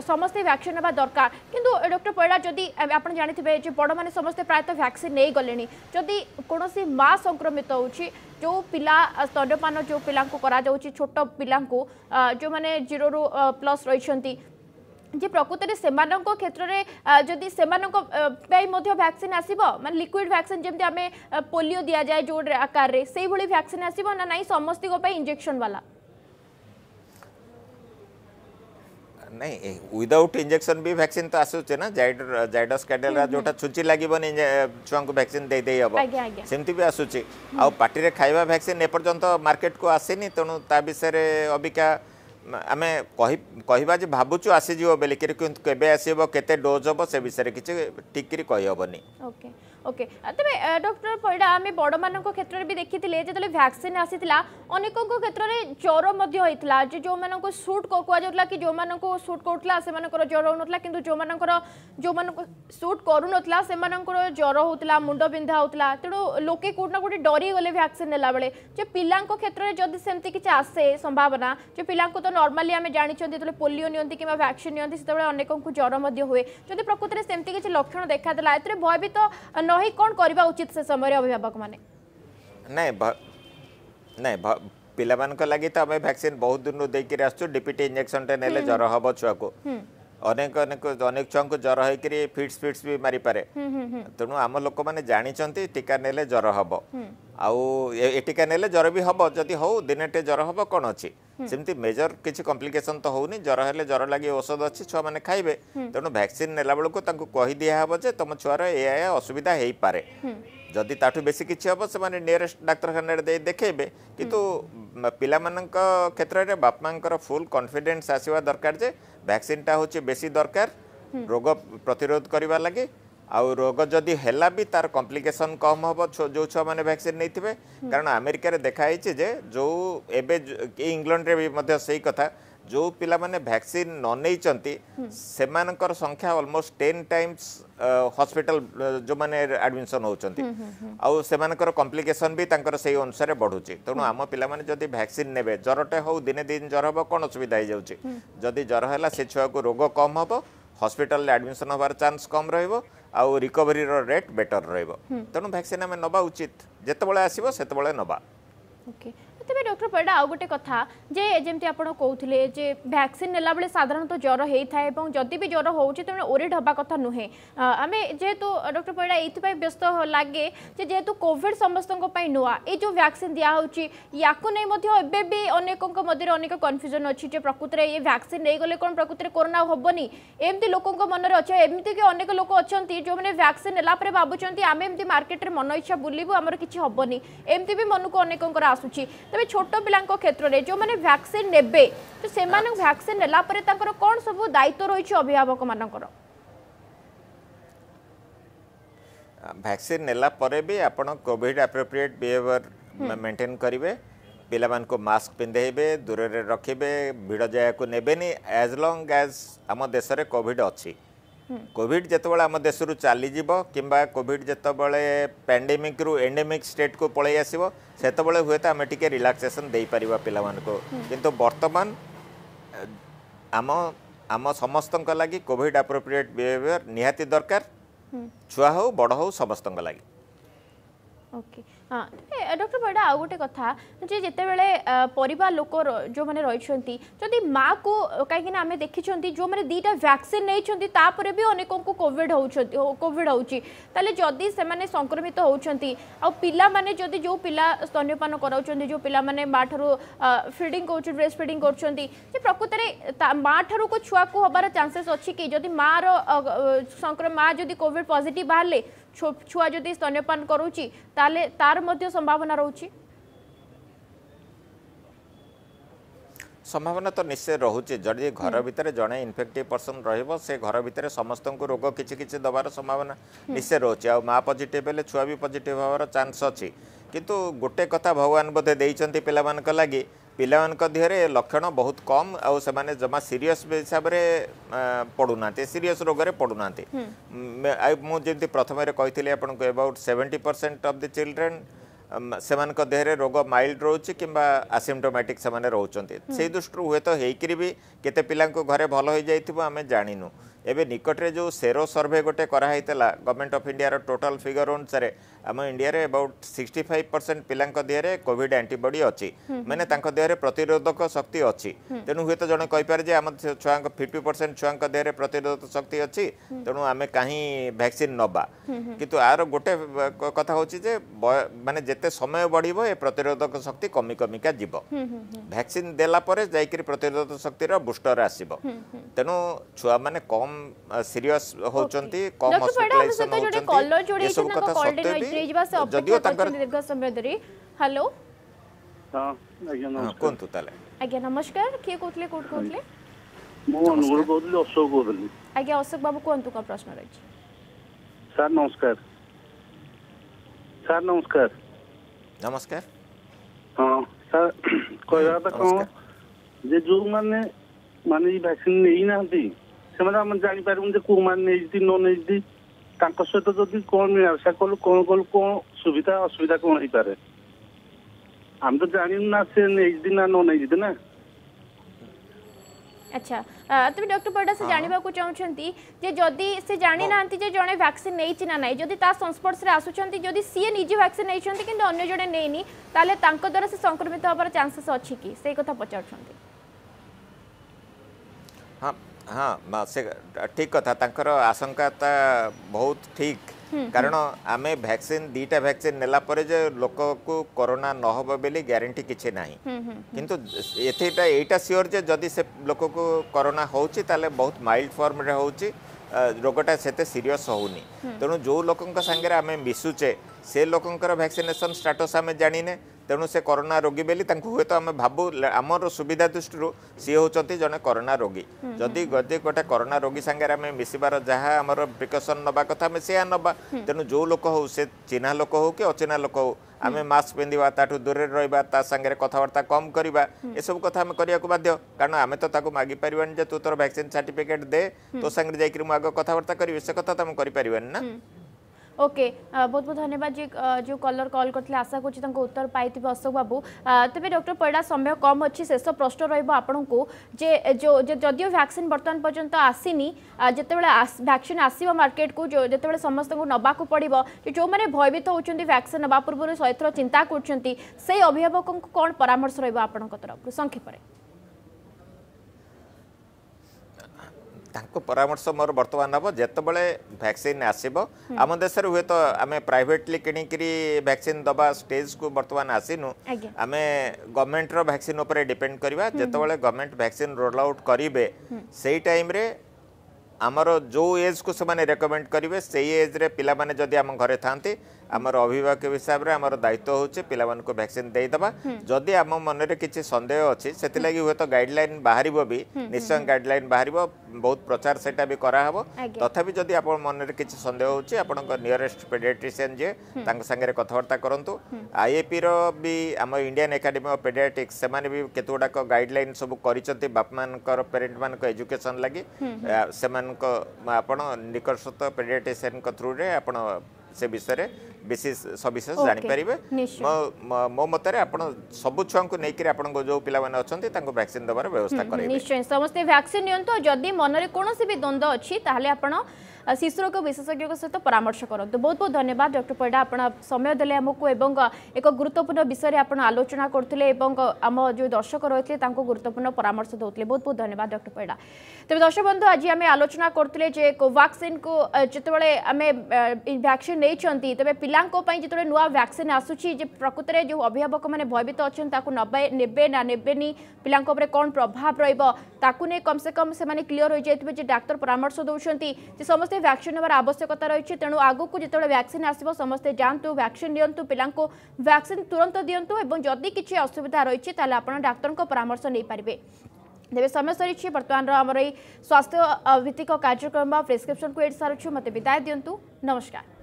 ସମସ୍ତେ ଭ୍ୟାକ୍ସିନ୍ ନେବା ଦରକାର କିନ୍ତୁ ଡକ୍ଟର ପରିଡ଼ା ଯଦି ଆପଣ ଜାଣିଥିବେ ଯେ ବଡ଼ମାନେ ସମସ୍ତେ ପ୍ରାୟତଃ ଭ୍ୟାକ୍ସିନ୍ ନେଇଗଲେଣି ଯଦି କୌଣସି ମା ସଂକ୍ରମିତ ହେଉଛି ଯେଉଁ ପିଲା ସ୍ତନ୍ୟପାନ ଯେଉଁ ପିଲାଙ୍କୁ କରାଯାଉଛି ଛୋଟ ପିଲାଙ୍କୁ ଯେଉଁମାନେ ଜିରୋରୁ ପ୍ଲସ୍ ରହିଛନ୍ତି ଯେ ପ୍ରକୃତରେ ସେମାନଙ୍କ କ୍ଷେତ୍ରରେ ଯଦି ସେମାନଙ୍କ ପାଇଁ ମଧ୍ୟ ଭ୍ୟାକ୍ସିନ୍ ଆସିବ ମାନେ ଲିକ୍ୱିଡ୍ ଭ୍ୟାକ୍ସିନ୍ ଯେମିତି ଆମେ ପୋଲିଓ ଦିଆଯାଏ ଯେଉଁ ଆକାରରେ ସେଇଭଳି ଭ୍ୟାକ୍ସିନ୍ ଆସିବ ନା ନାହିଁ ସମସ୍ତଙ୍କ ପାଇଁ ଇଞ୍ଜେକ୍ସନ୍ ବାଲା ନାଇଁ ୱିଦାଉଟ୍ ଇଞ୍ଜେକ୍ସନ୍ ବି ଭ୍ୟାକ୍ସିନ୍ ତ ଆସୁଛି ନା ଜାଇଡସ୍ କ୍ୟାଡେରା ଯେଉଁଟା ଛୁଞ୍ଚି ଲାଗିବନି ଛୁଆଙ୍କୁ ଭ୍ୟାକ୍ସିନ୍ ଦେଇଦେଇ ହେବ ସେମିତି ବି ଆସୁଛି ଆଉ ପାଟିରେ ଖାଇବା ଭ୍ୟାକ୍ସିନ୍ ଏପର୍ଯ୍ୟନ୍ତ ମାର୍କେଟକୁ ଆସିନି ତେଣୁ ତା ବିଷୟରେ ଅବିକା ଆମେ କହିବା ଯେ ଭାବୁଛୁ ଆସିଯିବ ବୋଲିକିରି କିନ୍ତୁ କେବେ ଆସିବ କେତେ ଡୋଜ୍ ହେବ ସେ ବିଷୟରେ କିଛି ଠିକ୍ କରି କହିହେବନି ଓକେ ओके तेज डॉक्टर पैडा आम बड़ मान क्षेत्र में भी देखी थे जो भैक्सीन आसाला अनेक क्षेत्र में ज्वर होता जो जो मान सुट कहुला कि जो मान सुट कर से ज्वर ना कि जो मान जो मान सुट करूनला से ज्वर होता मुंड बिंधा होता तेणु लोके कौटना कौटे डरी गले भैक्सीन ना बेले जो पिला क्षेत्र में जब सेमती किसी आसे संभावना जो पिला तो नर्माली आम जानते जो पोलियो नि कि भैक्सीन नि ज्वर हुए जब प्रकृत में सेमती किसी लक्षण देखादेला ए भयभीत ନହୋଇ କ'ଣ କରିବା ଉଚିତ ସେ ସମୟରେ ଅଭିଭାବକମାନେ ନାଇଁ ନାଇଁ ପିଲାମାନଙ୍କ ଲାଗି ତ ଆମେ ଭ୍ୟାକ୍ସିନ୍ ବହୁତ ଦିନରୁ ଦେଇକିରି ଆସୁଛୁ ଡିପିଟି ଇଞ୍ଜେକ୍ସନଟେ ନେଲେ ଜ୍ୱର ହେବ ଛୁଆକୁ ଅନେକ ଅନେକ ଅନେକ ଛୁଆଙ୍କୁ ଜ୍ୱର ହେଇକରି ଫିଟ୍ସ ଫିଟ୍ସ ବି ମାରିପାରେ ତେଣୁ ଆମ ଲୋକମାନେ ଜାଣିଛନ୍ତି ଟୀକା ନେଲେ ଜ୍ୱର ହେବ ଆଉ ଏ ଟୀକା ନେଲେ ଜ୍ୱର ବି ହେବ ଯଦି ହଉ ଦିନେଟେ ଜ୍ୱର ହେବ କ'ଣ ଅଛି ସେମିତି ମେଜର କିଛି କମ୍ପ୍ଲିକେସନ୍ ତ ହେଉନି ଜ୍ୱର ହେଲେ ଜ୍ୱର ଲାଗି ଔଷଧ ଅଛି ଛୁଆମାନେ ଖାଇବେ ତେଣୁ ଭ୍ୟାକ୍ସିନ୍ ନେଲା ବେଳକୁ ତାଙ୍କୁ କହିଦିଆହେବ ଯେ ତମ ଛୁଆର ଏୟା ଏୟା ଅସୁବିଧା ହେଇପାରେ ଯଦି ତାଠୁ ବେଶୀ କିଛି ହେବ ସେମାନେ ନିୟରେଷ୍ଟ ଡାକ୍ତରଖାନାରେ ଦେଇ ଦେଖେଇବେ କିନ୍ତୁ ପିଲାମାନଙ୍କ କ୍ଷେତ୍ରରେ ବାପାଙ୍କର ଫୁଲ୍ କନଫିଡେନ୍ସ ଆସିବା ଦରକାର ଯେ ভ্যাকসিনটা হচ্ছে বেশি দরকার রোগ প্রতিরোধ করা লাগে আউ রোগ যদি হেলা বি তার কম্প্লিকেসন কম হব যে মানে ভ্যাকসিন নেইথিবে কারণ আমেরিকার দেখা হয়েছে যে যে এবে ইংল্যান্ডে সেই কথা जो पिलाने भैक्सीन न नहीं से संख्या अलमोस्ट टेन टाइम्स हस्पिटाल जो मैंने आडमिशन होती आउ से कम्प्लिकेसन भी से अनुसार बढ़ू तेणु आम पाने जदि भैक्सीन ने ज्वरटे हो दिने दिन ज्वर हम कौन असुविधा हो जाए ज्वर है से छुआ को रोग कम हम हस्पिटाल आडमिशन हबार चान्स कम र ଆଉ ରିକଭରିର ରେଟ୍ ବେଟର୍ ରହିବ ତେଣୁ ଭ୍ୟାକ୍ସିନ୍ ଆମେ ନେବା ଉଚିତ ଯେତେବେଳେ ଆସିବ ସେତେବେଳେ ନେବା ଓକେ तबे डॉक्टर पड़ा आउ गए कथा जे जेमती आपण कहउथिले जे वैक्सीन नेला बले साधारण तो ज्वर हेथाय एवं जदि भी ज्वर हो तने ओरे ढब्बा कथा नुहे आम जेतु डर पड़ा एथु पई व्यस्त लागे जे जेतु कोविड समस्तन को जो वैक्सीन दिया होउछ याकु नै मध्ये अनेक कन्फ्यूजन अच्छी प्रकृति में ये भैक्सीन नहींगले कौन प्रकृति में कोरोना हेनी एमती लोकों को मनरे अच्छे एमती के अनेक लोक अच्छा जो माने वैक्सीन नेला परे बाबुचंती आमे मार्केट रे मन इच्छा बुलीबु हमर किछ होबनी एमती भी मन को अनेक को তবে ছোট পিলাঙ্ক ক্ষেত্রে যে ভ্যাকসিন নেবে তো সে ভ্যাকসিন নেলাপরে তাঁর কোণ সব দায়িত্ব রয়েছে অভিভাবক মানকর ভ্যাকসিন নেলা পরে বি আপনার কোভিড আপ্রোপ্রিয়েট বিহেভিয়ার মেন্টেন করবে ପିଲାମାନଙ୍କୁ ମାସ୍କ ପିନ୍ଧେଇବେ ଦୂରରେ ରଖିବେ ଭିଡ଼ ଜାଗାକୁ ନେବେନି ଆଜ୍ ଲଙ୍ଗ୍ ଆଜ୍ ଆମ ଦେଶରେ କୋଭିଡ଼ ଅଛି କୋଭିଡ୍ ଯେତେବେଳେ ଆମ ଦେଶରୁ ଚାଲିଯିବ କିମ୍ବା କୋଭିଡ୍ ଯେତେବେଳେ ପ୍ୟାଣ୍ଡେମିକ୍ରୁ ଏଣ୍ଡେମିକ୍ ଷ୍ଟେଟ୍କୁ ପଳେଇ ଆସିବ ସେତେବେଳେ ହୁଏତ ଆମେ ଟିକେ ରିଲାକ୍ସେସନ୍ ଦେଇପାରିବା ପିଲାମାନଙ୍କୁ କିନ୍ତୁ ବର୍ତ୍ତମାନ ଆମ ଆମ ସମସ୍ତଙ୍କ ଲାଗି କୋଭିଡ୍ ଆପ୍ରୋପ୍ରିଏଟ୍ ବିହେଭିଅର୍ ନିହାତି ଦରକାର ଛୁଆ ହଉ ବଡ଼ ହଉ ସମସ୍ତଙ୍କ ଲାଗି ଓକେ ଡକ୍ଟର ପରିଡ଼ା ଆଉ ଗୋଟେ କଥା ଯେ ଯେତେବେଳେ ପରିବାର ଲୋକ ଯେଉଁମାନେ ରହିଛନ୍ତି ଯଦି ମାଆକୁ କାହିଁକିନା ଆମେ ଦେଖିଛନ୍ତି ଯେଉଁମାନେ ଦୁଇଟା ଭ୍ୟାକ୍ସିନ୍ ନେଇଛନ୍ତି ତାପରେ ବି ଅନେକଙ୍କୁ କୋଭିଡ଼ ହେଉଛନ୍ତି କୋଭିଡ଼ ହେଉଛି ତାହେଲେ ଯଦି ସେମାନେ ସଂକ୍ରମିତ ହେଉଛନ୍ତି ଆଉ ପିଲାମାନେ ଯଦି ଯେଉଁ ପିଲା ସ୍ତନ୍ୟପାନ କରାଉଛନ୍ତି ଯେଉଁ ପିଲାମାନେ ମାଆଠାରୁ ଫିଡ଼ିଂ କରୁଛନ୍ତି ବ୍ରେଷ୍ଟ ଫିଡ଼ିଂ କରୁଛନ୍ତି ଯେ ପ୍ରକୃତରେ ମାଆଠାରୁକୁ ଛୁଆକୁ ହେବାର ଚାନ୍ସେସ୍ ଅଛି କି ଯଦି ମାଆର ମା ଯଦି କୋଭିଡ଼ ପଜିଟିଭ୍ ବାହାରିଲେ ଛୁଆ ଯଦି ସ୍ତନ୍ୟପାନ କରୁଛି ତାହେଲେ ତାର ମଧ୍ୟ ସମ୍ଭାବନା ରହୁଛି ସମ୍ଭାବନା ତ ନିଶ୍ଚୟ ରହୁଛି ଯଦି ଘର ଭିତରେ ଜଣେ ଇନଫେକ୍ଟିଭ ପର୍ସନ୍ ରହିବ ସେ ଘର ଭିତରେ ସମସ୍ତଙ୍କୁ ରୋଗ କିଛି କିଛି ଦେବାର ସମ୍ଭାବନା ନିଶ୍ଚୟ ରହୁଛି ଆଉ ମା ପଜିଟିଭ ହେଲେ ଛୁଆ ବି ପଜିଟିଭ ହେବାର ଚାନ୍ସ ଅଛି କିନ୍ତୁ ଗୋଟେ କଥା ଭଗବାନ ବୋଧେ ଦେଇଛନ୍ତି ପିଲାମାନଙ୍କ ଲାଗି ପିଲାମାନଙ୍କ ଦେହରେ ଲକ୍ଷଣ ବହୁତ କମ୍ ଆଉ ସେମାନେ ଜମା ସିରିୟସ୍ ହିସାବରେ ପଡ଼ୁନାହାନ୍ତି ସିରିୟସ୍ ରୋଗରେ ପଡ଼ୁନାହାନ୍ତି ଆଉ ମୁଁ ଯେମିତି ପ୍ରଥମରେ କହିଥିଲି ଆପଣଙ୍କୁ about seventy percent of the children ସେମାନଙ୍କ ଦେହରେ ରୋଗ ମାଇଲ୍ଡ ରହୁଛି କିମ୍ବା ଆସିମ୍ଟୋମେଟିକ୍ ସେମାନେ ରହୁଛନ୍ତି ସେଇ ଦୃଷ୍ଟିରୁ ହୁଏତ ହେଇକିରି ବି କେତେ ପିଲାଙ୍କ ଘରେ ଭଲ ହୋଇଯାଇଥିବ ଆମେ ଜାଣିନୁ ଏବେ ନିକଟରେ ଯେଉଁ ସେରୋ ସର୍ଭେ ଗୋଟେ କରାହେଇଥିଲା ଗଭର୍ଣ୍ଣମେଣ୍ଟ ଅଫ୍ ଇଣ୍ଡିଆର ଟୋଟାଲ୍ ଫିଗର ଅନୁସାରେ ଆମ ଇଣ୍ଡିଆରେ ଆବାଉଟ୍ ସିକ୍ସଟି ଫାଇଭ୍ ପରସେଣ୍ଟ ପିଲାଙ୍କ ଦେହରେ କୋଭିଡ୍ ଆଣ୍ଟିବଡି ଅଛି ମାନେ ତାଙ୍କ ଦେହରେ ପ୍ରତିରୋଧକ ଶକ୍ତି ଅଛି ତେଣୁ ହୁଏତ ଜଣେ କହିପାରେ ଯେ ଆମ ଛୁଆଙ୍କ ଫିଫ୍ଟି ପରସେଣ୍ଟ ଛୁଆଙ୍କ ଦେହରେ ପ୍ରତିରୋଧକ ଶକ୍ତି ଅଛି ତେଣୁ ଆମେ କାହିଁ ଭ୍ୟାକ୍ସିନ୍ ନେବା କିନ୍ତୁ ଆର ଗୋଟେ କଥା ହେଉଛି ଯେ ମାନେ ଯେତେ ସମୟ ବଢ଼ିବ ଏ ପ୍ରତିରୋଧକ ଶକ୍ତି କମି କମିକା ଯିବ ଭ୍ୟାକ୍ସିନ୍ ଦେଲା ପରେ ଯାଇକରି ପ୍ରତିରୋଧକ ଶକ୍ତିର ବୁଷ୍ଟର ଆସିବ ତେଣୁ ଛୁଆମାନେ କମ୍ ସିରିୟସ୍ ହେଉଛନ୍ତି କମ୍ ହସ୍ପିଟାଲାଇଜେସନ୍ ହେଉଛନ୍ତି ଏସବୁ କଥା ସତ୍ତ୍ୱେ ବି ନେଇଯିବା ସେ ଅପେକ୍ଷା କରିଛନ୍ତି ଦୀର୍ଘ ସମୟ ଧରି ହ୍ୟାଲୋ କୁହନ୍ତୁ ତାହେଲେ ଆଜ୍ଞା ନମସ୍କାର କିଏ କହୁଥିଲେ କୋଉଠି କହୁଥିଲେ ମୁଁ ଅନୁଗୁଳ କହୁଥିଲି ଅଶୋକ କହୁଥିଲି ଆଜ୍ଞା ଅଶୋକ ବାବୁ କୁହନ୍ତୁ କ'ଣ ପ୍ରଶ୍ନ ରହିଛି ସାର୍ ନମସ୍କାର ସାର୍ ନମସ୍କାର ନମସ୍କାର ହଁ ସାର୍ କହିବା କଥା କ'ଣ ଯେ ଯେଉଁମାନେ ମାନେ ଏଇ ଭ୍ୟାକ୍ସିନ୍ ନେଇନାହାନ୍ତି ସେମାନେ ଆମେ ଜାଣିପାରିବୁନି ଯେ କେଉଁମାନେ ନେଇଛନ୍ତି ନ ନେଇଛନ୍ତି ତାଙ୍କ ସହିତ ଯଦି କ'ଣ ମିଳାମିଶା କଲୁ କ'ଣ କଲୁ କ'ଣ ସୁବିଧା ଅସୁବିଧା କ'ଣ ହେଇପାରେ ଆମେ ତ ଜାଣିନୁ ନା ସେ ନେଇଛି ନା ନ ନେଇଛି ନା আচ্ছা তুমি ডক্টর পড়া সে কো চাহুমান যে যদি সে জানি না যে জনে ভ্যাকসিন নেইছি না নাই যদি তা সংস্পর্শে আসুছন্তি যদি সি এ নিজে ভ্যাকসিন নেইছেন কিন্তু অন্য জনে নেইনি তাহলে তাঙ্ক দ্বারা সে সংক্রমিত হবার চান্সেস অছি কি সেই কথা পচারছেন হ্যাঁ ହଁ ଠିକ୍ କଥା ତାଙ୍କର ଆଶଙ୍କାଟା ବହୁତ ଠିକ୍ କାରଣ ଆମେ ଭ୍ୟାକ୍ସିନ୍ ଦୁଇଟା ଭ୍ୟାକ୍ସିନ୍ ନେଲା ପରେ ଯେ ଲୋକକୁ କରୋନା ନ ହେବ ବୋଲି ଗ୍ୟାରେଣ୍ଟି କିଛି ନାହିଁ କିନ୍ତୁ ଏଥିଟା ଏଇଟା ସିଓର୍ ଯେ ଯଦି ସେ ଲୋକକୁ କରୋନା ହେଉଛି ତାହେଲେ ବହୁତ ମାଇଲ୍ଡ ଫର୍ମରେ ହେଉଛି ରୋଗଟା ସେତେ ସିରିୟସ୍ ହେଉନି ତେଣୁ ଯେଉଁ ଲୋକଙ୍କ ସାଙ୍ଗରେ ଆମେ ମିଶୁଛେ ସେ ଲୋକଙ୍କର ଭ୍ୟାକ୍ସିନେସନ୍ ଷ୍ଟାଟସ୍ ଆମେ ଜାଣିନେ ତେଣୁ ସେ କରୋନା ରୋଗୀ ବୋଲି ତାଙ୍କୁ ହୁଏତ ଆମେ ଭାବୁ ଆମର ସୁବିଧା ଦୃଷ୍ଟିରୁ ସିଏ ହେଉଛନ୍ତି ଜଣେ କରୋନା ରୋଗୀ ଯଦି ଯଦି ଗୋଟେ କରୋନା ରୋଗୀ ସାଙ୍ଗରେ ଆମେ ମିଶିବାର ଯାହା ଆମର ପ୍ରିକସନ୍ ନେବା କଥା ଆମେ ସେୟା ନେବା ତେଣୁ ଯେଉଁ ଲୋକ ହେଉ ସେ ଚିହ୍ନା ଲୋକ ହେଉ କି ଅଚିହ୍ନା ଲୋକ ହେଉ ଆମେ ମାସ୍କ ପିନ୍ଧିବା ତାଠୁ ଦୂରରେ ରହିବା ତା ସାଙ୍ଗରେ କଥାବାର୍ତ୍ତା କମ୍ କରିବା ଏସବୁ କଥା ଆମେ କରିବାକୁ ବାଧ୍ୟ କାରଣ ଆମେ ତ ତାକୁ ମାଗିପାରିବାନି ଯେ ତୁ ତୋର ଭ୍ୟାକ୍ସିନ୍ ସାର୍ଟିଫିକେଟ୍ ଦେ ତୋ ସାଙ୍ଗରେ ଯାଇକରି ମୁଁ ଆଗ କଥାବାର୍ତ୍ତା କରିବି ସେ କଥା ତ ଆମେ କରିପାରିବାନି ନା ওকে বহুত বহুত ধন্যবাদ যে যে কলর কল করলে আশা করছি তাঁর উত্তর পাই অশোক বাবু তবে ডক্টর পরিড়া সময় কম অছি শেষ প্রশ্ন রহব আপনার যে যদিও ভ্যাকসিন বর্তমান পর্যন্ত আসিনি যেতবে ভ্যাকসিন আসব মার্কেট কু যেতবে সমস্ত নেওয়া পড়ব যে যে ভয়ভীত হচ্ছেন ভ্যাকসিন নেওয়া পূর্ব এথর চিন্তা করছেন সেই অভিভাবক কোণ পরামর্শ রহব আপনার তরফ সংক্ষেপে ତାଙ୍କ ପରାମର୍ଶ ମୋର ବର୍ତ୍ତମାନ ନେବ ଯେତେବେଳେ ଭ୍ୟାକ୍ସିନ୍ ଆସିବ ଆମ ଦେଶରେ ହୁଏତ ଆମେ ପ୍ରାଇଭେଟଲି କିଣିକିରି ଭ୍ୟାକ୍ସିନ୍ ଦେବା ଷ୍ଟେଜ୍କୁ ବର୍ତ୍ତମାନ ଆସିନୁ ଆମେ ଗଭର୍ଣ୍ଣମେଣ୍ଟର ଭ୍ୟାକ୍ସିନ୍ ଉପରେ ଡିପେଣ୍ଡ କରିବା ଯେତେବେଳେ ଗଭର୍ଣ୍ଣମେଣ୍ଟ ଭ୍ୟାକ୍ସିନ୍ ରୋଲ୍ ଆଉଟ୍ କରିବେ ସେଇ ଟାଇମ୍ରେ ଆମର ଯେଉଁ ଏଜ୍କୁ ସେମାନେ ରେକମେଣ୍ଡ କରିବେ ସେଇ ଏଜ୍ରେ ପିଲାମାନେ ଯଦି ଆମ ଘରେ ଥାଆନ୍ତି আমার অভিভাবক হিসাবে আমার দায়িত্ব হচ্ছে পিলামানকু ভ্যাকসিন দেবা যদি আমার মনে কিছু সন্দেহ অছি সেতিলাগি হুয়েত গাইডলাইন বাহারিব বি নিশ্চয় গাইডলাইন বাহার বহু প্রচার সেটা বি করা হব তথাপি যদি আপনার মনে কিছু সন্দেহ হচ্ছে আপনার নিয়ারেস্ট পেডিয়াট্রিসিয়ান যে তাঙ্ক সাঙ্গে কথাবার্তা করন্তু আইএপি রি আমার ইন্ডিয়ান একাডেমি অফ পেডিয়াট্রিক্স সে বি গাইডলাইন সব করেছেন বাপ মানুষ প্যারেন্ট মানক এজুকেশন লাগে সে আপনার নিকটস্থ পেডিয়াট্রিসিয়ান থ্রুরে আপনার ସେ ବିଷୟରେ ବେଶୀ ସବିଶେଷ ଜାଣିପାରିବେ ମୋ ମତରେ ଆପଣ ସବୁ ଛୁଆଙ୍କୁ ନେଇକରି ଆପଣଙ୍କ ଯୋଉ ପିଲାମାନେ ଅଛନ୍ତି ତାଙ୍କୁ ଭ୍ୟାକ୍ସିନ ଦେବାର ବ୍ୟବସ୍ଥା କରିବେ ନିଶ୍ଚୟ ସମସ୍ତେ ଭ୍ୟାକ୍ସିନ ନିଅନ୍ତୁ ଯଦି ମନରେ କୌଣସି ବି ଦ୍ୱନ୍ଦ୍ୱ ଅଛି ତାହେଲେ ଆପଣ শিশু রোগ বিশেষজ্ঞ সহ পরামর্শ করতু বহু বহু ধন্যবাদ ডক্টর পরিডা আপনার সময় দেলে আমি এবং এক গুরুত্বপূর্ণ বিষয়ে আপনার আলোচনা করলে এবং আমার যে দর্শক রয়েছে তা গুরুত্বপূর্ণ পরামর্শ দৌলে বহু বহু ধন্যবাদ ডক্টর পরিডা তবে দর্শক বন্ধু আজ আমি আলোচনা করলে যে কোভাক্সিন যেতবে আমি ভ্যাকসিন নিয়েছেন তবে পিলা যেত নয় ভ্যাকসিন আসুচি যে প্রকৃতরে যে অভিভাবক মানে ভয়ভীত অনেক তাকে নেবে না নেবেনি পিলা উপরে কম প্রভাব রহব তাকে কমসে কম সে ক্লিয়ার হয়ে যাই যে ডাক্তার পরামর্শ দৌঁতে যে সমস্ত ভ্যাকসিন নেওয়ার আবশ্যকতা রয়েছে তেমন আগুক যেত ভ্যাকসিন আসব সমস্তে যাতে ভ্যাকসিন দিও পিলা ভ্যাকসিন তুরন্ত দিও এবং যদি কিছু অসুবিধা রয়েছে তাহলে আপনার ডাক্তার পরামর্শ নিয়ে পারবে ତେବେ ସମୟ ସରିଛି ବର୍ତ୍ତମାନର ଆମର ଏଇ ସ୍ୱାସ୍ଥ୍ୟ ଭିତ୍ତିକ କାର୍ଯ୍ୟକ୍ରମ ପ୍ରେସ୍କ୍ରିପ୍ସନକୁ ଏଠି ସାରୁଛୁ ମୋତେ ବିଦାୟ ଦିଅନ୍ତୁ ନମସ୍କାର